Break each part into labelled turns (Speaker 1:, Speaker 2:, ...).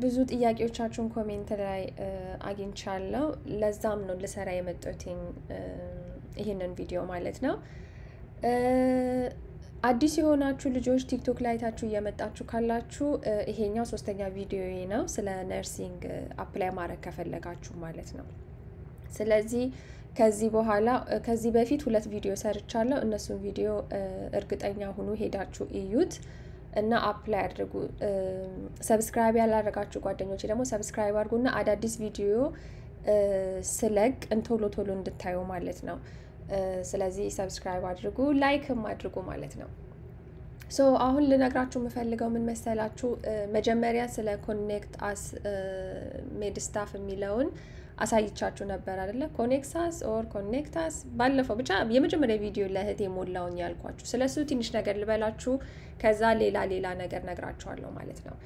Speaker 1: ብዙ ጥያቄዎቻችሁን ኮሜንት ላይ አግኝቻለሁ። ለዛም ነው ልሰራ የመጣሁት ይህንን ቪዲዮ ማለት ነው። አዲስ የሆናችሁ ልጆች ቲክቶክ ላይ አይታችሁ እየመጣችሁ ካላችሁ ይሄኛው ሶስተኛ ቪዲዮ ነው፣ ስለ ነርሲንግ አፕላይ ማድረግ ከፈለጋችሁ ማለት ነው። ስለዚህ ከዚህ በኋላ ከዚህ በፊት ሁለት ቪዲዮ ሰርቻለሁ። እነሱን ቪዲዮ እርግጠኛ ሁኑ ሄዳችሁ እዩት። እና አፕላይ አድርጉ። ሰብስክራይብ ያላረጋችሁ ጓደኞች ደግሞ ሰብስክራይብ አድርጉና አዳዲስ ቪዲዮ ስለቅ እንቶሎ ቶሎ እንድታዩ ማለት ነው። ስለዚህ ሰብስክራይብ አድርጉ፣ ላይክም አድርጉ ማለት ነው። ሶ አሁን ልነግራችሁ የምፈልገው ምን መሰላችሁ፣ መጀመሪያ ስለ ኮኔክት አስ ሜድ ስታፍ የሚለውን አሳይቻችሁ ነበር አይደለ? ኮኔክሳስ ኦር ኮኔክታስ ባለፈው ብቻ የመጀመሪያ ቪዲዮ ለእህቴ ሞላውን ያልኳችሁ ስለሱ ትንሽ ነገር ልበላችሁ፣ ከዛ ሌላ ሌላ ነገር ነግራችኋለሁ ማለት ነው።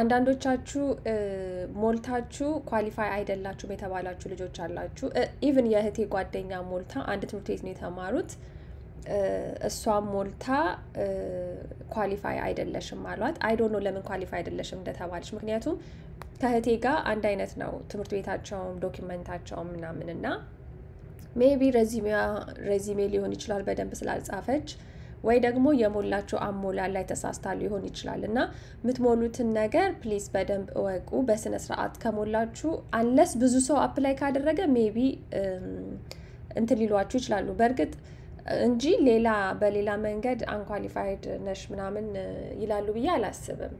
Speaker 1: አንዳንዶቻችሁ ሞልታችሁ ኳሊፋይ አይደላችሁም የተባላችሁ ልጆች አላችሁ። ኢቭን የእህቴ ጓደኛ ሞልታ አንድ ትምህርት ቤት ነው የተማሩት እሷም ሞልታ ኳሊፋይ አይደለሽም አሏት። አይዶኖ ለምን ኳሊፋይ አይደለሽም እንደተባለች። ምክንያቱም ከእህቴ ጋር አንድ አይነት ነው ትምህርት ቤታቸውም ዶኪመንታቸውም ምናምን እና ሜቢ ረዚሜ ሊሆን ይችላል በደንብ ስላልጻፈች ወይ ደግሞ የሞላቸው አሞላል ላይ ተሳስታ ሊሆን ይችላል እና የምትሞሉትን ነገር ፕሊዝ በደንብ እወቁ። በስነ ስርዓት ከሞላችሁ አንለስ ብዙ ሰው አፕላይ ካደረገ ሜቢ እንትን ሊሏችሁ ይችላሉ። በእርግጥ እንጂ ሌላ በሌላ መንገድ አንኳሊፋይድ ነሽ ምናምን ይላሉ ብዬ አላስብም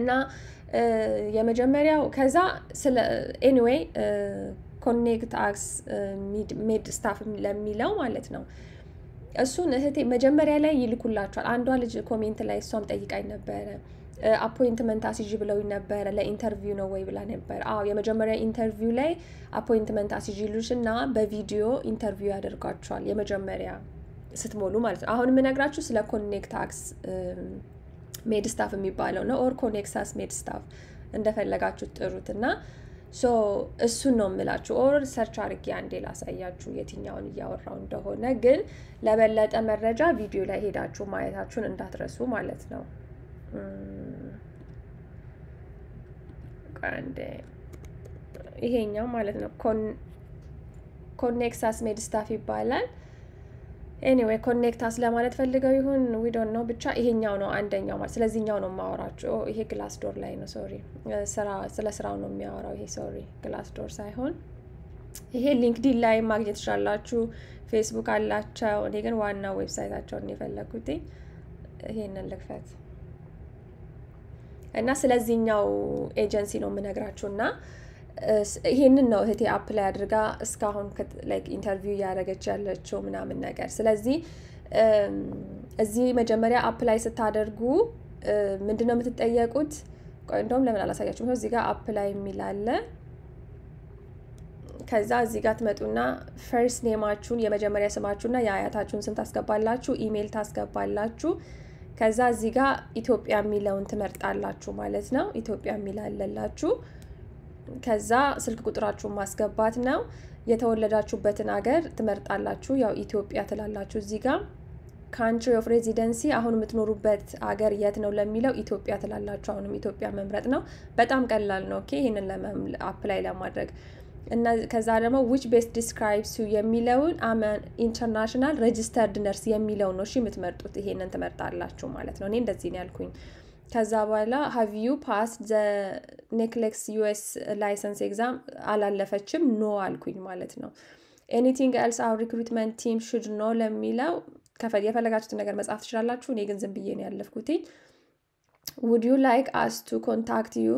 Speaker 1: እና የመጀመሪያው ከዛ ስለ ኤኒዌይ ኮኔክት አክስ ሜድ ስታፍ ለሚለው ማለት ነው እሱን እህቴ መጀመሪያ ላይ ይልኩላቸዋል። አንዷ ልጅ ኮሜንት ላይ እሷም ጠይቃኝ ነበረ። አፖይንትመንት አስይዥ ብለው ነበረ። ለኢንተርቪው ነው ወይ ብላ ነበር። አዎ የመጀመሪያ ኢንተርቪው ላይ አፖይንትመንት አስይዥ ይሉሽ እና በቪዲዮ ኢንተርቪው ያደርጓቸዋል። የመጀመሪያ ስትሞሉ ማለት ነው። አሁን የምነግራችሁ ስለ ኮኔክት አክስ ሜድ ስታፍ የሚባለው ነው ኦር ኮኔክሳስ ሜድ ስታፍ እንደፈለጋችሁ ጥሩት እና እሱን ነው የምላችሁ። ኦር ሰርች አርጌ አንዴ ላሳያችሁ የትኛውን እያወራው እንደሆነ። ግን ለበለጠ መረጃ ቪዲዮ ላይ ሄዳችሁ ማየታችሁን እንዳትረሱ ማለት ነው። ይሄኛው ማለት ነው ኮኔክሳስ ሜድ ስታፍ ይባላል። ኤኒዌይ ኮኔክታ ስለማለት ለማለት ፈልገው ይሁን ዊዶን ነው ብቻ ይሄኛው ነው አንደኛው ማለት ስለዚህኛው ነው የማወራቸው። ይሄ ግላስ ዶር ላይ ነው ሶሪ፣ ስለ ስራው ነው የሚያወራው ይሄ ሶሪ፣ ግላስ ዶር ሳይሆን ይሄ ሊንክዲን ላይ ማግኘት ትችላላችሁ። ፌስቡክ አላቸው። እኔ ግን ዋና ዌብሳይታቸውን የፈለጉት ይሄንን ልክፈት እና ስለዚህኛው ኤጀንሲ ነው የምነግራችሁ እና ይሄንን ነው እህቴ አፕ ላይ አድርጋ እስካሁን ኢንተርቪው እያደረገች ያለችው ምናምን ነገር። ስለዚህ እዚህ መጀመሪያ አፕ ላይ ስታደርጉ ምንድን ነው የምትጠየቁት? እንደውም ለምን አላሳያችሁም? እዚህ ጋር አፕ ላይ የሚል አለ። ከዛ እዚህ ጋር ትመጡና ፈርስት ኔማችሁን የመጀመሪያ ስማችሁና የአያታችሁን ስም ታስገባላችሁ፣ ኢሜይል ታስገባላችሁ። ከዛ እዚህ ጋር ኢትዮጵያ የሚለውን ትመርጣላችሁ ማለት ነው። ኢትዮጵያ የሚል አለላችሁ። ከዛ ስልክ ቁጥራችሁን ማስገባት ነው። የተወለዳችሁበትን ሀገር ትመርጣላችሁ። ያው ኢትዮጵያ ትላላችሁ እዚህ ጋር ካንትሪ ኦፍ ሬዚደንሲ አሁን የምትኖሩበት አገር የት ነው ለሚለው ኢትዮጵያ ትላላችሁ። አሁንም ኢትዮጵያ መምረጥ ነው። በጣም ቀላል ነው። ኦኬ ይህንን አፕላይ ለማድረግ እና ከዛ ደግሞ ዊች ቤስት ዲስክራይብስ ዩ የሚለውን አመን ኢንተርናሽናል ሬጅስተርድ ነርስ የሚለው ነው። እሺ የምትመርጡት ይሄንን ትመርጣላችሁ ማለት ነው። እኔ እንደዚህ ነው ያልኩኝ። ከዛ በኋላ ሀቪዩ ፓስ ኔክሌክስ ዩኤስ ላይሰንስ ኤግዛም አላለፈችም ኖ አልኩኝ ማለት ነው። ኤኒቲንግ ኤልስ አው ሪክሩትመንት ቲም ሹድ ኖ ለሚለው የፈለጋችሁትን ነገር መጻፍ ትችላላችሁ። እኔ ግን ዝም ብዬ ነው ያለፍኩትኝ። ውድ ዩ ላይክ አስ ቱ ኮንታክት ዩ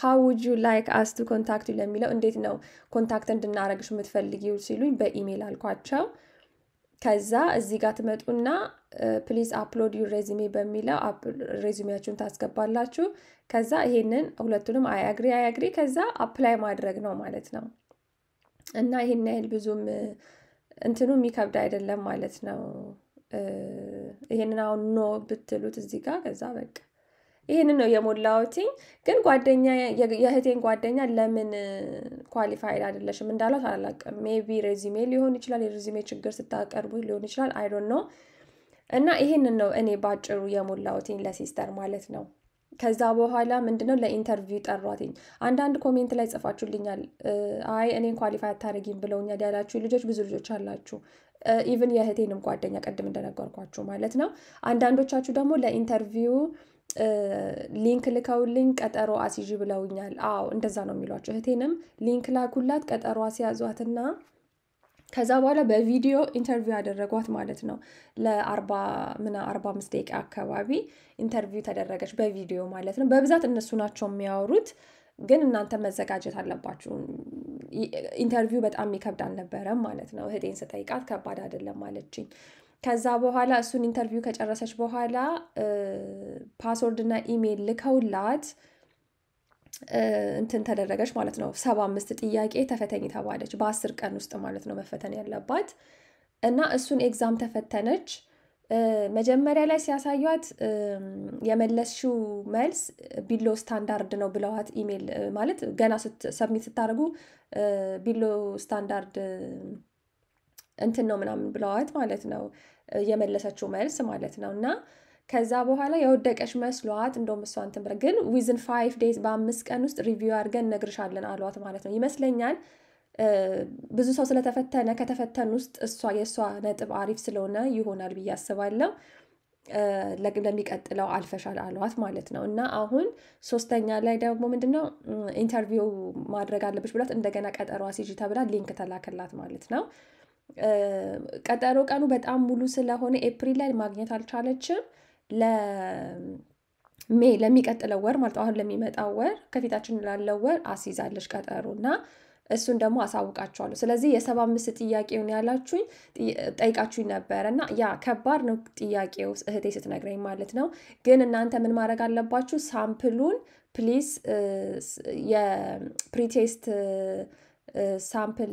Speaker 1: ሃው ውድ ዩ ላይክ አስ ቱ ኮንታክት ዩ ለሚለው እንዴት ነው ኮንታክት እንድናረግሽ የምትፈልጊው ሲሉኝ በኢሜይል አልኳቸው። ከዛ እዚህ ጋር ትመጡና ፕሊዝ አፕሎድ ዩ ሬዚሜ በሚለው ሬዚሜያችሁን ታስገባላችሁ። ከዛ ይሄንን ሁለቱንም አያግሪ አያግሪ ከዛ አፕላይ ማድረግ ነው ማለት ነው። እና ይሄን ያህል ብዙም እንትኑ የሚከብድ አይደለም ማለት ነው። ይሄንን አሁን ኖ ብትሉት እዚህ ጋር ከዛ በቃ ይህንን ነው የሞላውቲኝ። ግን ጓደኛ የእህቴን ጓደኛ ለምን ኳሊፋይድ አይደለሽም እንዳሏት አላውቅም። ሜቢ ሬዚሜ ሊሆን ይችላል፣ የሬዚሜ ችግር ስታቀርቡ ሊሆን ይችላል። አይዶን ነው እና ይህንን ነው እኔ ባጭሩ የሞላውቲኝ ለሲስተር ማለት ነው። ከዛ በኋላ ምንድነው ለኢንተርቪው ጠሯትኝ። አንዳንድ ኮሜንት ላይ ጽፋችሁልኛል፣ አይ እኔን ኳሊፋይ አታደርጊም ብለውኛል ያላችሁ ልጆች ብዙ ልጆች አላችሁ። ኢቨን የእህቴንም ጓደኛ ቅድም እንደነገርኳችሁ ማለት ነው። አንዳንዶቻችሁ ደግሞ ለኢንተርቪው ሊንክ ልከውልኝ ቀጠሮ አስይዥ ብለውኛል። አዎ እንደዛ ነው የሚሏቸው። እህቴንም ሊንክ ላኩላት ቀጠሮ አስያዟትና ከዛ በኋላ በቪዲዮ ኢንተርቪው ያደረጓት ማለት ነው። ለአርባ ምና አርባ አምስት ደቂቃ አካባቢ ኢንተርቪው ተደረገች በቪዲዮ ማለት ነው። በብዛት እነሱ ናቸው የሚያወሩት፣ ግን እናንተ መዘጋጀት አለባችሁ። ኢንተርቪው በጣም ይከብድ አልነበረም ማለት ነው። እህቴን ስጠይቃት ከባድ አይደለም አለችኝ። ከዛ በኋላ እሱን ኢንተርቪው ከጨረሰች በኋላ ፓስወርድ እና ኢሜይል ልከውላት እንትን ተደረገች ማለት ነው። ሰባ አምስት ጥያቄ ተፈተኝ ተባለች። በአስር ቀን ውስጥ ማለት ነው መፈተን ያለባት እና እሱን ኤግዛም ተፈተነች። መጀመሪያ ላይ ሲያሳዩት የመለስሽው መልስ ቢሎ ስታንዳርድ ነው ብለዋት ኢሜል ማለት ገና ሰብሚት ስታደርጉ ቢሎ ስታንዳርድ እንትን ነው ምናምን ብለዋት ማለት ነው የመለሰችው መልስ ማለት ነው እና ከዛ በኋላ የወደቀች መስሏት እንደውም እሷ እንትን ግን ዊዝን ፋይቭ ዴይዝ በአምስት ቀን ውስጥ ሪቪው አድርገን እነግርሻለን አሏት ማለት ነው ይመስለኛል ብዙ ሰው ስለተፈተነ ከተፈተን ውስጥ እሷ የእሷ ነጥብ አሪፍ ስለሆነ ይሆናል ብዬ አስባለሁ ለሚቀጥለው አልፈሻል አሏት ማለት ነው እና አሁን ሶስተኛ ላይ ደግሞ ምንድነው ኢንተርቪው ማድረግ አለብሽ ብሏት እንደገና ቀጠሯ ሲጂ ተብላ ሊንክ ተላከላት ማለት ነው ቀጠሮ ቀኑ በጣም ሙሉ ስለሆነ ኤፕሪል ላይ ማግኘት አልቻለችም። ለሜ ለሚቀጥለው ወር ማለት አሁን ለሚመጣው ወር ከፊታችን ላለው ወር አስይዛለች ቀጠሮ እና እሱን ደግሞ አሳውቃችኋለሁ። ስለዚህ የሰባ አምስት ጥያቄውን ያላችሁኝ ጠይቃችሁኝ ነበረ እና ያ ከባድ ነው ጥያቄው እህቴ ስትነግረኝ ማለት ነው። ግን እናንተ ምን ማድረግ አለባችሁ? ሳምፕሉን ፕሊስ የፕሪቴስት ሳምፕል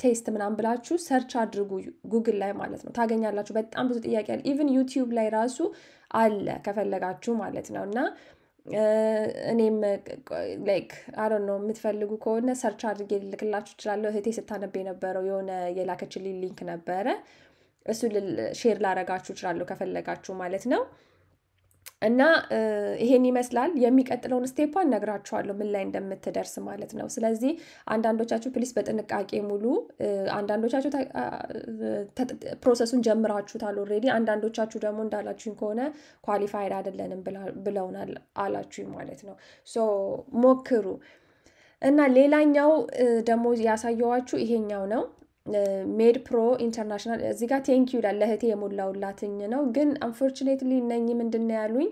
Speaker 1: ቴስት ምናምን ብላችሁ ሰርች አድርጉ ጉግል ላይ ማለት ነው ታገኛላችሁ በጣም ብዙ ጥያቄ አለ ኢቭን ዩቲዩብ ላይ ራሱ አለ ከፈለጋችሁ ማለት ነው እና እኔም ላይክ አሮን ነው የምትፈልጉ ከሆነ ሰርች አድርጌ ልልክላችሁ እችላለሁ እህቴ ስታነብ የነበረው የሆነ የላከችልኝ ሊንክ ነበረ እሱ ሼር ላረጋችሁ እችላለሁ ከፈለጋችሁ ማለት ነው እና ይሄን ይመስላል። የሚቀጥለውን ስቴፓ ነግራችኋለሁ ምን ላይ እንደምትደርስ ማለት ነው። ስለዚህ አንዳንዶቻችሁ ፕሊስ በጥንቃቄ ሙሉ። አንዳንዶቻችሁ ፕሮሰሱን ጀምራችሁታል ኦልሬዲ። አንዳንዶቻችሁ ደግሞ እንዳላችሁኝ ከሆነ ኳሊፋይድ አይደለንም ብለውናል አላችሁኝ ማለት ነው። ሶ ሞክሩ እና ሌላኛው ደግሞ ያሳየዋችሁ ይሄኛው ነው። ሜድ ፕሮ ኢንተርናሽናል እዚህ ጋር ቴንኪ ይላል ለእህቴ የሞላውላትኝ ነው። ግን አንፎርቹኔትሊ እነኝ ምንድን ያሉኝ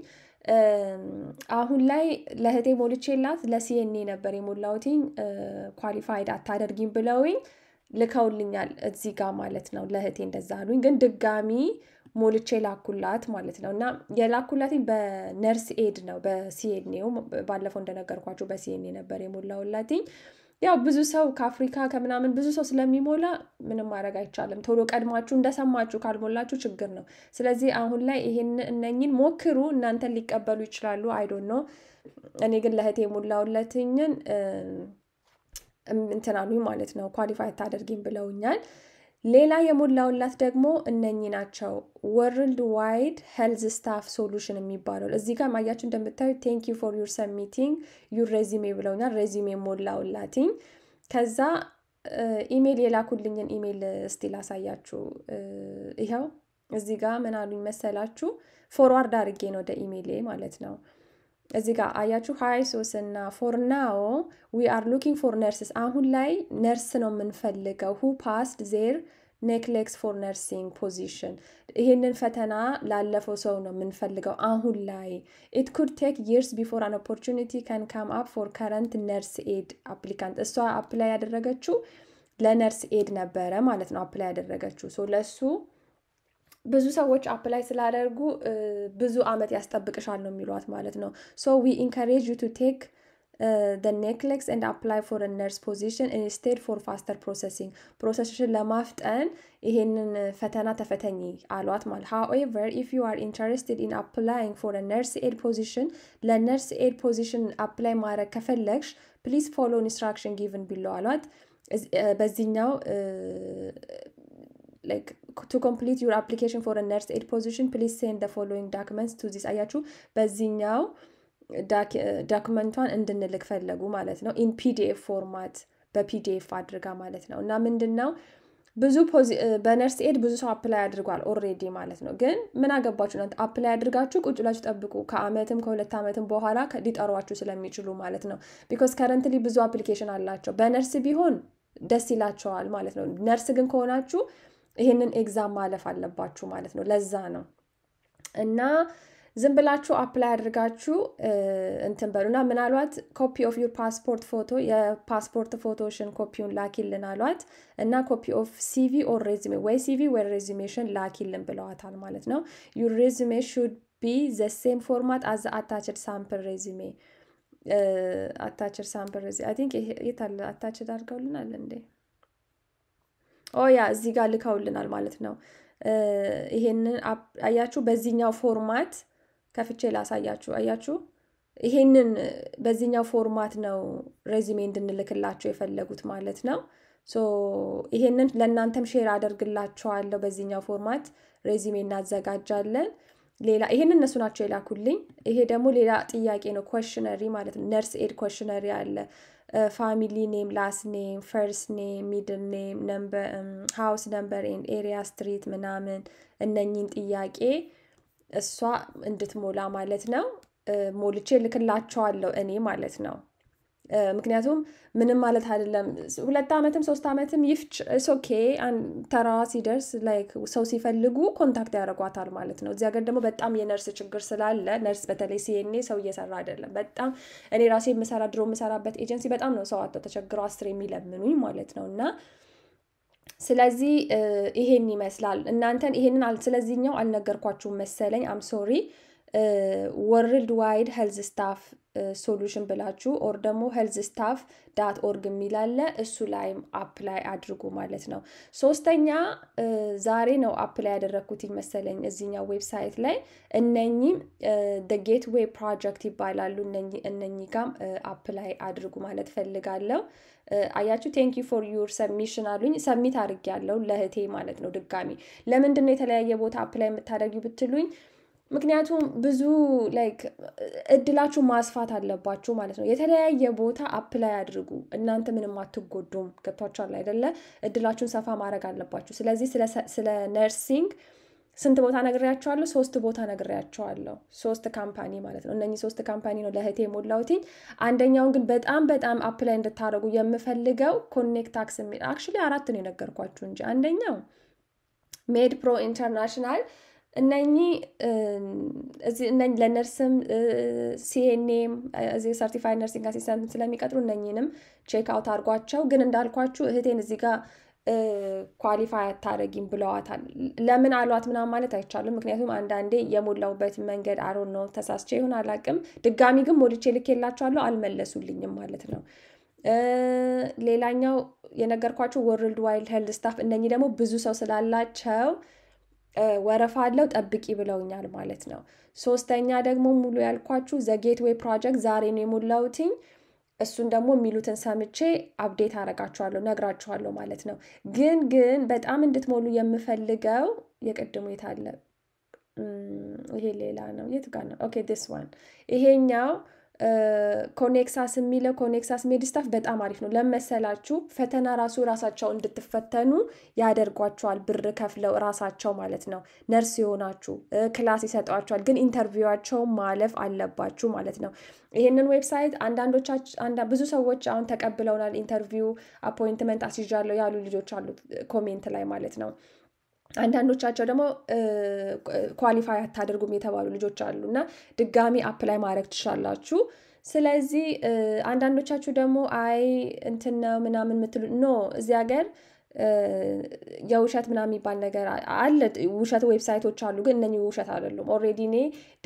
Speaker 1: አሁን ላይ ለእህቴ ሞልቼላት ለሲኤንኤ ነበር የሞላውትኝ ኳሊፋይድ አታደርጊም ብለውኝ ልከውልኛል። እዚህ ጋር ማለት ነው ለእህቴ እንደዛ አሉኝ። ግን ድጋሚ ሞልቼ ላኩላት ማለት ነው እና የላኩላትኝ በነርስ ኤድ ነው በሲኤንኤው ባለፈው እንደነገርኳቸው በሲኤንኤ ነበር የሞላውላትኝ ያው ብዙ ሰው ከአፍሪካ ከምናምን ብዙ ሰው ስለሚሞላ ምንም ማድረግ አይቻልም። ቶሎ ቀድማችሁ እንደሰማችሁ ካልሞላችሁ ችግር ነው። ስለዚህ አሁን ላይ ይሄን እነኝን ሞክሩ፣ እናንተን ሊቀበሉ ይችላሉ። አይዶን ነው። እኔ ግን ለእህቴ የሞላውለትኝን እንትን አሉኝ ማለት ነው። ኳሊፋይ ታደርጊም ብለውኛል። ሌላ የሞላውላት ደግሞ እነኚህ ናቸው። ወርልድ ዋይድ ሄልዝ ስታፍ ሶሉሽን የሚባለው እዚህ ጋር ማያችሁ እንደምታዩ ቴንክ ዩ ፎር ዩር ሰሚቲንግ ዩር ሬዚሜ ብለውናል። ሬዚሜ ሞላውላትኝ። ከዛ ኢሜይል የላኩልኝን ኢሜይል እስቲ ላሳያችሁ። ይኸው እዚህ ጋር ምን አሉኝ መሰላችሁ? ፎርዋርድ አድርጌ ነው ወደ ኢሜይል ማለት ነው። እዚ ጋር አያችሁ ሀይ ሶስ እና ፎር ናው ዊ አር ሉኪንግ ፎር ነርስስ። አሁን ላይ ነርስ ነው የምንፈልገው። ሁ ፓስድ ዜር ኔክሌክስ ፎር ነርሲንግ ፖዚሽን። ይህንን ፈተና ላለፈው ሰው ነው የምንፈልገው አሁን ላይ። ኢት ኩድ ቴክ ይርስ ቢፎር አን ኦፖርቹኒቲ ከን ካም አፕ ፎር ከረንት ነርስ ኤድ አፕሊካንት። እሷ አፕላይ ያደረገችው ለነርስ ኤድ ነበረ ማለት ነው አፕላይ ያደረገችው ለሱ ብዙ ሰዎች አፕላይ ስላደርጉ ብዙ አመት ያስጠብቅሻል ነው የሚሏት ማለት ነው ሶ ዊ ኢንካሬጅ ዩ ቱ ቴክ ደ ኔክሌክስ and አፕላይ ፎር ነርስ ፖዚሽን ኢንስቴድ ፎር ፋስተር ፕሮሰሲንግ ፕሮሰሽን ለማፍጠን ይሄንን ፈተና ተፈተኝ አሏት ማለት however ኢፍ ዩ አር ኢንተረስትድ ኢን አፕላይንግ ፎር ነርስ ኤድ ፖዚሽን ለነርስ ኤድ ፖዚሽን አፕላይ ማድረግ ከፈለግሽ ፕሊዝ ፎሎ ኢንስትራክሽን ጊቭን ቢለው አሏት በዚህኛው to complete your application for a nurse aid position please send the following documents to አያችሁ በዚህኛው ዳክመንቷን እንድንልክ ፈለጉ ማለት ነው ኢን ፒዲኤፍ ፎርማት በፒዲኤፍ አድርጋ ማለት ነው እና ምንድን ነው ብዙ በነርስ ኤድ ብዙ ሰው አፕላይ አድርጓል ኦሬዲ ማለት ነው። ግን ምን አገባችሁ እናንተ አፕላይ አድርጋችሁ ቁጭ ብላችሁ ጠብቁ። ከአመትም ከሁለት አመትም በኋላ ሊጠሯችሁ ስለሚችሉ ማለት ነው። ቢኮዝ ከረንትሊ ብዙ አፕሊኬሽን አላቸው። በነርስ ቢሆን ደስ ይላቸዋል ማለት ነው። ነርስ ግን ከሆናችሁ ይሄንን ኤግዛም ማለፍ አለባችሁ ማለት ነው። ለዛ ነው እና ዝም ብላችሁ አፕላይ አድርጋችሁ እንትን በሉ እና ምናልባት ኮፒ ኦፍ ዩር ፓስፖርት ፎቶ የፓስፖርት ፎቶሽን ኮፒውን ላኪልን አሏት እና ኮፒ ኦፍ ሲቪ ኦር ሬዚሜ ወይ ሲቪ ወይ ሬዚሜሽን ላኪልን ብለዋታል ማለት ነው። ዩር ሬዚሜ ሹድ ቢ ዘ ሴም ፎርማት አዘ አታችድ ሳምፕል ሬዚሜ አታችድ ሳምፕል ሬዚሜ አይ ቲንክ አለ አታችድ አድርገውልናል እንዴ? ኦ ያ እዚህ ጋር ልከውልናል ማለት ነው። ይሄንን አያችሁ፣ በዚህኛው ፎርማት ከፍቼ ላሳያችሁ። አያችሁ፣ ይሄንን በዚህኛው ፎርማት ነው ሬዚሜ እንድንልክላቸው የፈለጉት ማለት ነው። ሶ ይሄንን ለእናንተም ሼር አደርግላቸዋለሁ። በዚህኛው ፎርማት ሬዚሜ እናዘጋጃለን። ሌላ ይሄን እነሱ ናቸው የላኩልኝ። ይሄ ደግሞ ሌላ ጥያቄ ነው፣ ኮሽነሪ ማለት ነው። ነርስ ኤድ ኮሽነሪ አለ ፋሚሊ ኔም፣ ላስ ኔም፣ ፈርስት ኔም፣ ሚድል ኔም፣ ሀውስ ነምበር ኤንድ ኤሪያ፣ ስትሪት ምናምን እነኚህን ጥያቄ እሷ እንድትሞላ ማለት ነው። ሞልቼ ልክላቸዋለሁ እኔ ማለት ነው። ምክንያቱም ምንም ማለት አይደለም። ሁለት ዓመትም ሶስት ዓመትም ይፍች ሶኬ ተራዋ ሲደርስ ላይክ ሰው ሲፈልጉ ኮንታክት ያደርጓታል ማለት ነው። እዚህ ሀገር ደግሞ በጣም የነርስ ችግር ስላለ ነርስ በተለይ ሲኔ ሰው እየሰራ አይደለም። በጣም እኔ ራሴ የምሰራ ድሮ የምሰራበት ኤጀንሲ በጣም ነው ሰው አጥተው ተቸግረው አስር የሚለምኑኝ ማለት ነው እና ስለዚህ ይሄን ይመስላል እናንተን ይሄንን ስለዚህኛው አልነገርኳችሁም መሰለኝ አም ሶሪ ወርልድ ዋይድ ሄልዝ ስታፍ ሶሉሽን ብላችሁ ኦር ደግሞ ሄልዝ ስታፍ ዳት ኦርግ የሚላለ እሱ ላይም አፕላይ አድርጉ ማለት ነው። ሶስተኛ ዛሬ ነው አፕላይ ያደረግኩት ይመሰለኝ እዚኛው ዌብሳይት ላይ እነኚህ ጌት ዌይ ፕሮጀክት ይባላሉ። እነኚህ ጋም አፕላይ አድርጉ ማለት ፈልጋለሁ። አያችሁ ቴንኪ ፎር ዩር ሰሚሽን አሉኝ። ሰሚት አድርግ ያለው ለህቴ ማለት ነው። ድጋሚ ለምንድን ነው የተለያየ ቦታ አፕላይ የምታደርጊው ብትሉኝ ምክንያቱም ብዙ ላይክ እድላችሁ ማስፋት አለባችሁ ማለት ነው። የተለያየ ቦታ አፕላይ አድርጉ። እናንተ ምንም አትጎዱም። ገብቷችኋል አይደለ? እድላችሁን ሰፋ ማድረግ አለባችሁ። ስለዚህ ስለ ነርሲንግ ስንት ቦታ ነግሬያቸዋለሁ? ሶስት ቦታ ነግሬያቸዋለሁ። ሶስት ካምፓኒ ማለት ነው። እነኚህ ሶስት ካምፓኒ ነው ለእህቴ የሞላውትኝ አንደኛውን ግን በጣም በጣም አፕላይ እንድታደረጉ የምፈልገው ኮኔክት አክስ የሚል አክቹዋሊ አራት ነው የነገርኳችሁ እንጂ አንደኛው ሜድ ፕሮ ኢንተርናሽናል እነኚህ ለነርስም ሲኤንኤም እዚ ሰርቲፋይድ ነርሲንግ አሲስታንት ስለሚቀጥሩ እነኚህንም ቼክ አውት አድርጓቸው። ግን እንዳልኳችሁ እህቴን እዚህ ጋር ኳሊፋይ አታደረጊም ብለዋታል። ለምን አሏት ምናምን ማለት አይቻልም። ምክንያቱም አንዳንዴ የሞላውበት መንገድ አሮን ነው ተሳስቼ ይሆን አላቅም። ድጋሚ ግን ሞልቼ ልኬላቸዋለሁ አልመለሱልኝም ማለት ነው። ሌላኛው የነገርኳቸው ወርልድ ዋይልድ ሄልት ስታፍ እነኚህ ደግሞ ብዙ ሰው ስላላቸው ወረፋ አለው ጠብቂ ብለውኛል ማለት ነው። ሶስተኛ ደግሞ ሙሉ ያልኳችሁ ዘጌትዌይ ፕሮጀክት ዛሬ ነው የሞላውትኝ እሱን ደግሞ የሚሉትን ሰምቼ አብዴት አረጋችኋለሁ ነግራችኋለሁ ማለት ነው። ግን ግን በጣም እንድትሞሉ የምፈልገው የቅድሙ የታለ ይሄ ሌላ ነው። የት ጋር ነው? ኦኬ ዲስ ዋን ይሄኛው ኮኔክሳስ የሚለው ኮኔክሳስ ሜዲስታፍ በጣም አሪፍ ነው። ለመሰላችሁ ፈተና ራሱ ራሳቸው እንድትፈተኑ ያደርጓቸዋል፣ ብር ከፍለው ራሳቸው ማለት ነው። ነርስ የሆናችሁ ክላስ ይሰጧቸዋል፣ ግን ኢንተርቪዋቸው ማለፍ አለባችሁ ማለት ነው። ይህንን ዌብሳይት አንዳንዶቻችሁ ብዙ ሰዎች አሁን ተቀብለውናል፣ ኢንተርቪው አፖይንትመንት አስይዣለሁ ያሉ ልጆች አሉት ኮሜንት ላይ ማለት ነው። አንዳንዶቻቸው ደግሞ ኳሊፋይ አታደርጉም የተባሉ ልጆች አሉ እና ድጋሚ አፕላይ ማድረግ ትችላላችሁ። ስለዚህ አንዳንዶቻችሁ ደግሞ አይ እንትን ነው ምናምን ምትሉ ኖ እዚህ ሀገር የውሸት ምናምን የሚባል ነገር አለ። ውሸት ዌብሳይቶች አሉ፣ ግን እነኚህ ውሸት አይደሉም። ኦልሬዲ እኔ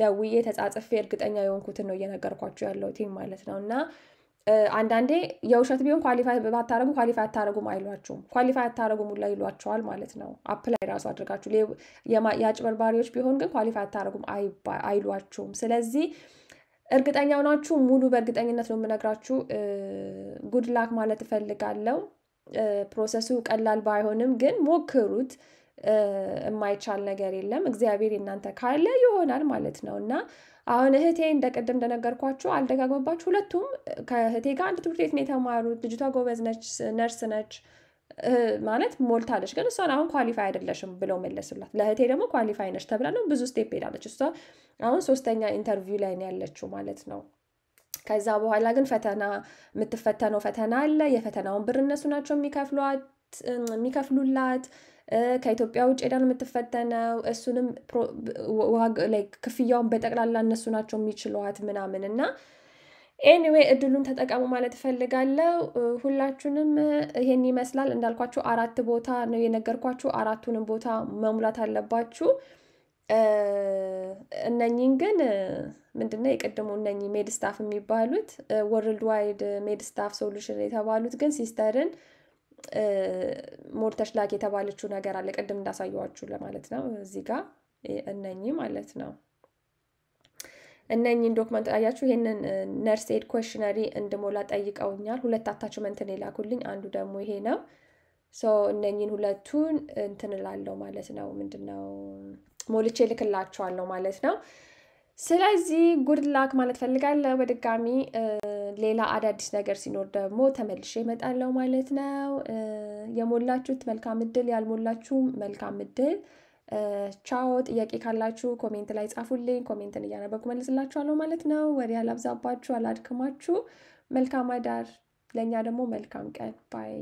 Speaker 1: ደውዬ ተጻጽፌ እርግጠኛ የሆንኩትን ነው እየነገርኳችሁ ቲም ማለት ነው እና አንዳንዴ የውሸት ቢሆን ኳሊፋይ ባታረጉ ኳሊፋይ አታረጉም አይሏችሁም። ኳሊፋይ አታረጉም ሁላ ይሏቸዋል ማለት ነው። አፕላይ ራሱ አድርጋችሁ የአጭበርባሪዎች ቢሆን ግን ኳሊፋይ አታረጉም አይሏችሁም። ስለዚህ እርግጠኛ ሆናችሁ ሙሉ በእርግጠኝነት ነው የምነግራችሁ። ጉድላክ ማለት እፈልጋለሁ። ፕሮሰሱ ቀላል ባይሆንም ግን ሞክሩት። የማይቻል ነገር የለም። እግዚአብሔር እናንተ ካለ ይሆናል ማለት ነው እና አሁን እህቴ እንደ ቅድም እንደነገርኳችሁ አልደጋግመባችሁ፣ ሁለቱም ከእህቴ ጋር አንድ ትምህርት ቤት ነው የተማሩት። ልጅቷ ጎበዝ ነች፣ ነርስ ነች ማለት ሞልታለች። ግን እሷን አሁን ኳሊፋይ አይደለሽም ብለው መለሱላት። ለእህቴ ደግሞ ኳሊፋይ ነች ተብላ ነው ብዙ ስቴፕ ሄዳለች። እሷ አሁን ሶስተኛ ኢንተርቪው ላይ ነው ያለችው ማለት ነው። ከዛ በኋላ ግን ፈተና የምትፈተነው ፈተና አለ። የፈተናውን ብር እነሱ ናቸው የሚከፍሏት የሚከፍሉላት ከኢትዮጵያ ውጭ ሄዳን የምትፈተነው እሱንም ክፍያውን በጠቅላላ እነሱ ናቸው የሚችለዋት ምናምን እና ኤኒዌይ እድሉን ተጠቀሙ ማለት እፈልጋለሁ። ሁላችሁንም ይሄን ይመስላል። እንዳልኳችሁ አራት ቦታ ነው የነገርኳችሁ። አራቱንም ቦታ መሙላት አለባችሁ። እነኚህን ግን ምንድነው የቅድሙ እነኚህ ሜድ ስታፍ የሚባሉት ወርልድ ዋይድ ሜድ ስታፍ ሶሉሽን የተባሉት ግን ሲስተርን ሞልተሽ ላክ የተባለችው ነገር አለ። ቅድም እንዳሳየዋችሁ ለማለት ነው። እዚህ ጋር እነኚህ ማለት ነው እነኝህን ዶክመንት አያችሁ። ይህንን ነርስ ኤድ ኮሽነሪ እንድሞላ ጠይቀውኛል። ሁለት አታችመንትን የላኩልኝ አንዱ ደግሞ ይሄ ነው። እነኝን ሁለቱን እንትንላለው ማለት ነው። ምንድን ነው ሞልቼ ልክላቸዋለሁ ማለት ነው። ስለዚህ ጉድላክ ማለት ፈልጋለሁ። በድጋሚ ሌላ አዳዲስ ነገር ሲኖር ደግሞ ተመልሼ እመጣለሁ ማለት ነው። የሞላችሁት መልካም እድል፣ ያልሞላችሁ መልካም እድል። ቻው። ጥያቄ ካላችሁ ኮሜንት ላይ ጻፉልኝ። ኮሜንትን እያነበብኩ መልስላችኋለሁ ማለት ነው። ወዲ አላብዛባችሁ፣ አላድክማችሁ። መልካም አዳር፣ ለእኛ ደግሞ መልካም ቀን ባይ